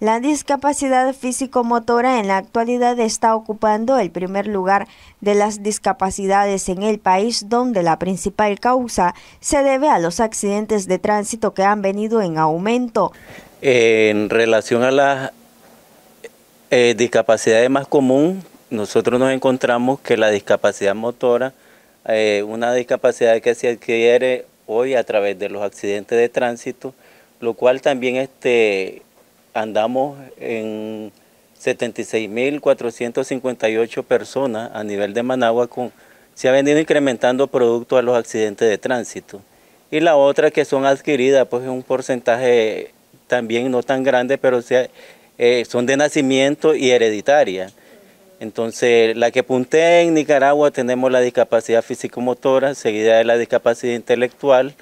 La discapacidad físico-motora en la actualidad está ocupando el primer lugar de las discapacidades en el país, donde la principal causa se debe a los accidentes de tránsito que han venido en aumento. En relación a las eh, discapacidades más común, nosotros nos encontramos que la discapacidad motora, eh, una discapacidad que se adquiere hoy a través de los accidentes de tránsito, lo cual también este, andamos en 76.458 personas a nivel de Managua se ha venido incrementando producto a los accidentes de tránsito. Y la otra que son adquiridas, pues es un porcentaje también no tan grande, pero eh, son de nacimiento y hereditaria. Entonces, la que puntea en Nicaragua tenemos la discapacidad físico-motora, seguida de la discapacidad intelectual,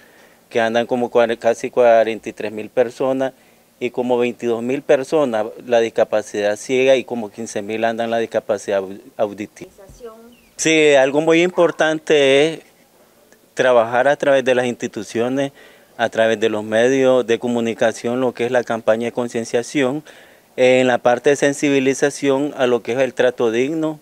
que andan como casi 43.000 personas, y como 22 mil personas la discapacidad ciega y como 15.000 mil andan la discapacidad auditiva. Sí, algo muy importante es trabajar a través de las instituciones, a través de los medios de comunicación, lo que es la campaña de concienciación, en la parte de sensibilización a lo que es el trato digno,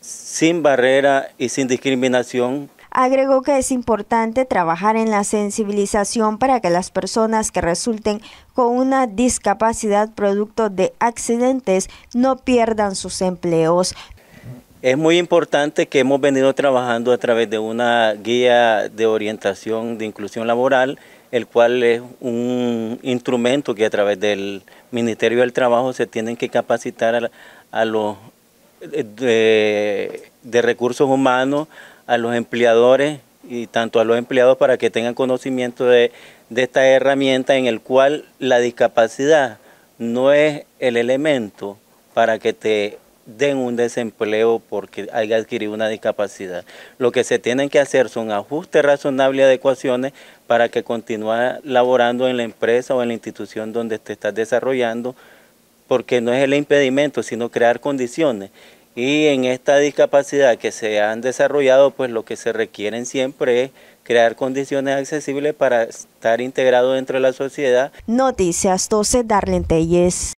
sin barrera y sin discriminación Agregó que es importante trabajar en la sensibilización para que las personas que resulten con una discapacidad producto de accidentes no pierdan sus empleos. Es muy importante que hemos venido trabajando a través de una guía de orientación de inclusión laboral, el cual es un instrumento que a través del Ministerio del Trabajo se tienen que capacitar a, los eh, de recursos humanos, a los empleadores y tanto a los empleados para que tengan conocimiento de, esta herramienta en el cual la discapacidad no es el elemento para que te den un desempleo porque haya adquirido una discapacidad. Lo que se tienen que hacer son ajustes razonables y adecuaciones para que continúe laborando en la empresa o en la institución donde te estás desarrollando, porque no es el impedimento, sino crear condiciones. Y en esta discapacidad que se han desarrollado, pues lo que se requieren siempre es crear condiciones accesibles para estar integrado dentro de la sociedad. Noticias 12, Darlene Telles.